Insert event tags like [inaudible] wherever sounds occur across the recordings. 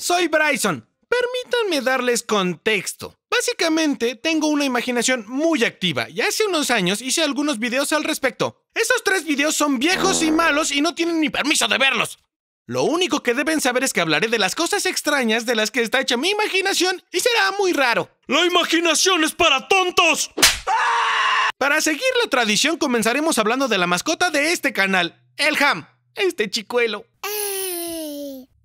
soy Bryson. Permítanme darles contexto. Básicamente, tengo una imaginación muy activa y hace unos años hice algunos videos al respecto. Esos tres videos son viejos y malos y no tienen ni permiso de verlos. Lo único que deben saber es que hablaré de las cosas extrañas de las que está hecha mi imaginación y será muy raro. ¡La imaginación es para tontos! Para seguir la tradición comenzaremos hablando de la mascota de este canal, el ham, este chicuelo.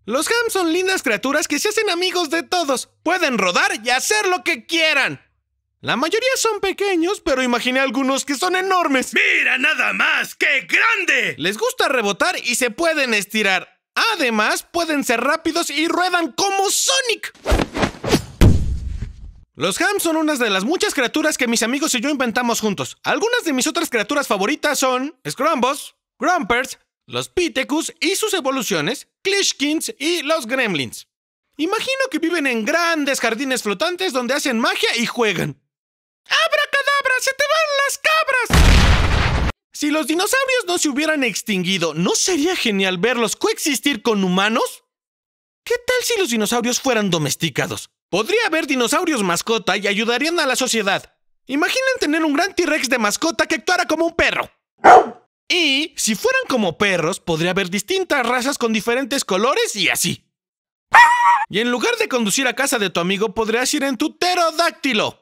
Los hams son lindas criaturas que se hacen amigos de todos, pueden rodar y hacer lo que quieran. La mayoría son pequeños, pero imaginé algunos que son enormes. ¡Mira nada más! ¡Qué grande! Les gusta rebotar y se pueden estirar. Además, pueden ser rápidos y ruedan como Sonic. Los Hams son unas de las muchas criaturas que mis amigos y yo inventamos juntos. Algunas de mis otras criaturas favoritas son Scrumbos, Grumpers, los Pitecus y sus evoluciones, Klishkins y los Gremlins. Imagino que viven en grandes jardines flotantes donde hacen magia y juegan. ¡Abra cadabra, ¡Se te van las cabras! Si los dinosaurios no se hubieran extinguido, ¿no sería genial verlos coexistir con humanos? ¿Qué tal si los dinosaurios fueran domesticados? Podría haber dinosaurios mascota y ayudarían a la sociedad. Imaginen tener un gran T-Rex de mascota que actuara como un perro. Y si fueran como perros, podría haber distintas razas con diferentes colores y así. Y en lugar de conducir a casa de tu amigo, podrías ir en tu pterodáctilo.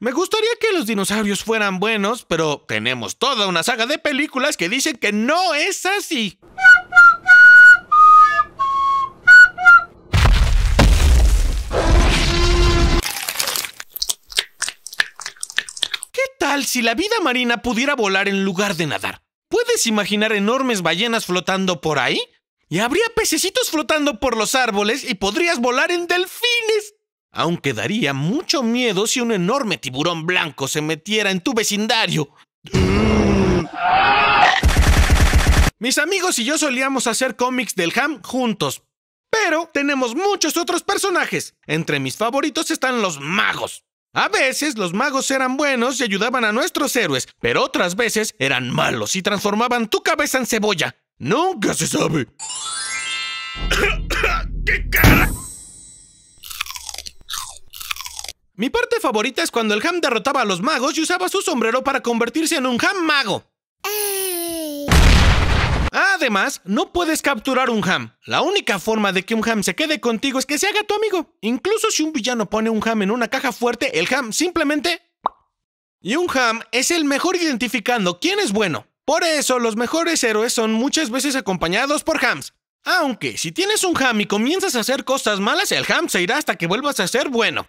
Me gustaría que los dinosaurios fueran buenos, pero tenemos toda una saga de películas que dicen que no es así. ¿Qué tal si la vida marina pudiera volar en lugar de nadar? ¿Puedes imaginar enormes ballenas flotando por ahí? Y habría pececitos flotando por los árboles y podrías volar en delfines. Aunque daría mucho miedo si un enorme tiburón blanco se metiera en tu vecindario. Mis amigos y yo solíamos hacer cómics del ham juntos, pero tenemos muchos otros personajes. Entre mis favoritos están los magos. A veces los magos eran buenos y ayudaban a nuestros héroes, pero otras veces eran malos y transformaban tu cabeza en cebolla. Nunca se sabe. [coughs] ¿Qué cara? Mi parte favorita es cuando el ham derrotaba a los magos y usaba su sombrero para convertirse en un ham mago. Eh, Además, no puedes capturar un ham. La única forma de que un ham se quede contigo es que se haga tu amigo. Incluso si un villano pone un ham en una caja fuerte, el ham simplemente... Y un ham es el mejor identificando quién es bueno. Por eso, los mejores héroes son muchas veces acompañados por hams. Aunque, si tienes un ham y comienzas a hacer cosas malas, el ham se irá hasta que vuelvas a ser bueno.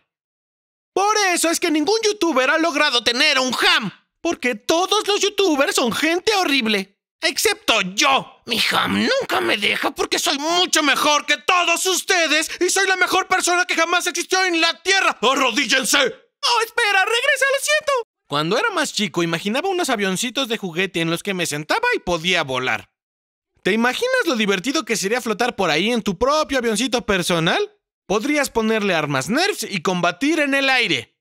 Por eso es que ningún youtuber ha logrado tener un ham. Porque todos los youtubers son gente horrible. Excepto yo. Mi jam nunca me deja porque soy mucho mejor que todos ustedes y soy la mejor persona que jamás existió en la Tierra. ¡Arrodíllense! ¡Oh, espera! ¡Regresa al asiento! Cuando era más chico, imaginaba unos avioncitos de juguete en los que me sentaba y podía volar. ¿Te imaginas lo divertido que sería flotar por ahí en tu propio avioncito personal? Podrías ponerle armas nerfs y combatir en el aire.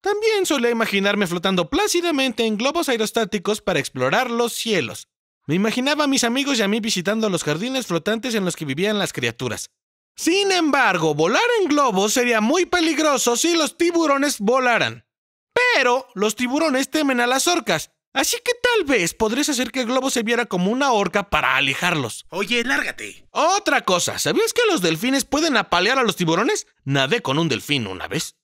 También solía imaginarme flotando plácidamente en globos aerostáticos para explorar los cielos. Me imaginaba a mis amigos y a mí visitando los jardines flotantes en los que vivían las criaturas. Sin embargo, volar en globos sería muy peligroso si los tiburones volaran. Pero los tiburones temen a las orcas, así que tal vez podrías hacer que el globo se viera como una orca para alejarlos. Oye, lárgate. Otra cosa, ¿sabías que los delfines pueden apalear a los tiburones? Nadé con un delfín una vez.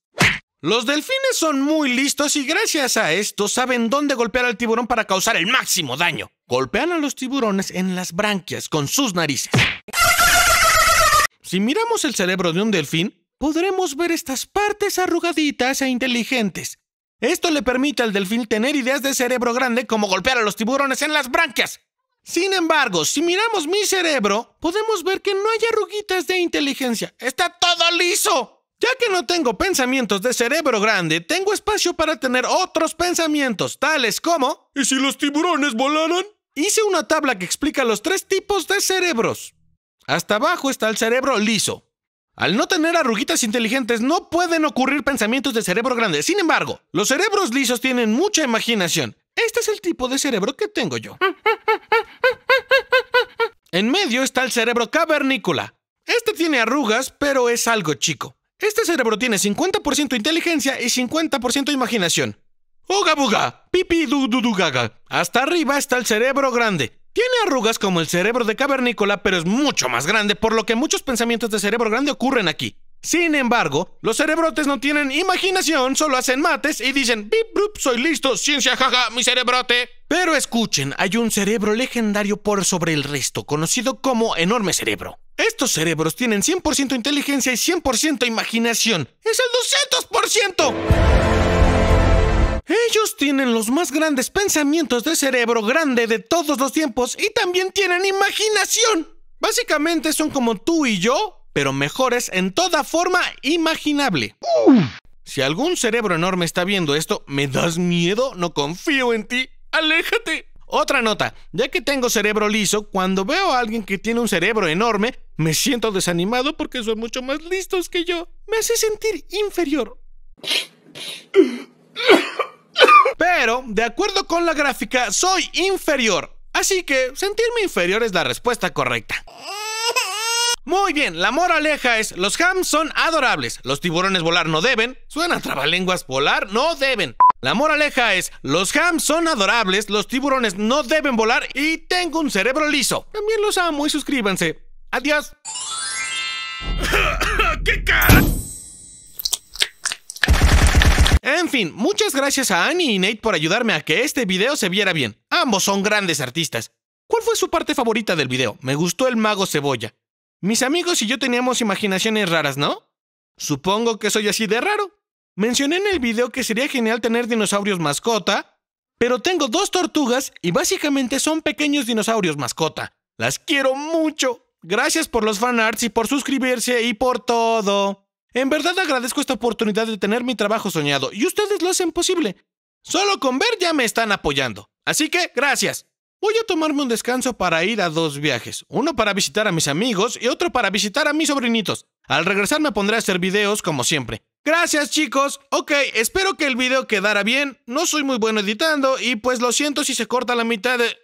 Los delfines son muy listos y gracias a esto saben dónde golpear al tiburón para causar el máximo daño. Golpean a los tiburones en las branquias con sus narices. Si miramos el cerebro de un delfín, podremos ver estas partes arrugaditas e inteligentes. Esto le permite al delfín tener ideas de cerebro grande como golpear a los tiburones en las branquias. Sin embargo, si miramos mi cerebro, podemos ver que no hay arruguitas de inteligencia. Está todo liso. Ya que no tengo pensamientos de cerebro grande, tengo espacio para tener otros pensamientos, tales como... ¿Y si los tiburones volaran? Hice una tabla que explica los tres tipos de cerebros. Hasta abajo está el cerebro liso. Al no tener arruguitas inteligentes no pueden ocurrir pensamientos de cerebro grande. Sin embargo, los cerebros lisos tienen mucha imaginación. Este es el tipo de cerebro que tengo yo. En medio está el cerebro cavernícola. Este tiene arrugas, pero es algo chico. Este cerebro tiene 50% inteligencia y 50% imaginación. Uga buga, pipi du du du gaga. Hasta arriba está el cerebro grande. Tiene arrugas como el cerebro de cavernícola, pero es mucho más grande, por lo que muchos pensamientos de cerebro grande ocurren aquí. Sin embargo, los cerebrotes no tienen imaginación, solo hacen mates y dicen, bip, brup, soy listo, ciencia, jaja, mi cerebrote. Pero escuchen, hay un cerebro legendario por sobre el resto, conocido como enorme cerebro. Estos cerebros tienen 100% inteligencia y 100% imaginación. ¡Es el 200%! Ellos tienen los más grandes pensamientos de cerebro grande de todos los tiempos y también tienen imaginación. Básicamente son como tú y yo, pero mejores en toda forma imaginable. Si algún cerebro enorme está viendo esto, ¿me das miedo? No confío en ti. ¡Aléjate! Otra nota, ya que tengo cerebro liso, cuando veo a alguien que tiene un cerebro enorme, me siento desanimado porque son mucho más listos que yo. Me hace sentir inferior. Pero, de acuerdo con la gráfica, soy inferior. Así que sentirme inferior es la respuesta correcta. Muy bien, la moraleja es, los hams son adorables, los tiburones volar no deben, suena trabalenguas volar, no deben. La moraleja es, los hams son adorables, los tiburones no deben volar y tengo un cerebro liso. También los amo y suscríbanse. Adiós. [coughs] ¿Qué En fin, muchas gracias a Annie y Nate por ayudarme a que este video se viera bien. Ambos son grandes artistas. ¿Cuál fue su parte favorita del video? Me gustó el mago cebolla. Mis amigos y yo teníamos imaginaciones raras, ¿no? Supongo que soy así de raro. Mencioné en el video que sería genial tener dinosaurios mascota, pero tengo dos tortugas y básicamente son pequeños dinosaurios mascota. Las quiero mucho. Gracias por los fanarts y por suscribirse y por todo. En verdad agradezco esta oportunidad de tener mi trabajo soñado y ustedes lo hacen posible. Solo con ver ya me están apoyando. Así que gracias. Voy a tomarme un descanso para ir a dos viajes, uno para visitar a mis amigos y otro para visitar a mis sobrinitos. Al regresar me pondré a hacer videos como siempre. Gracias chicos. Ok, espero que el video quedara bien. No soy muy bueno editando y pues lo siento si se corta la mitad de...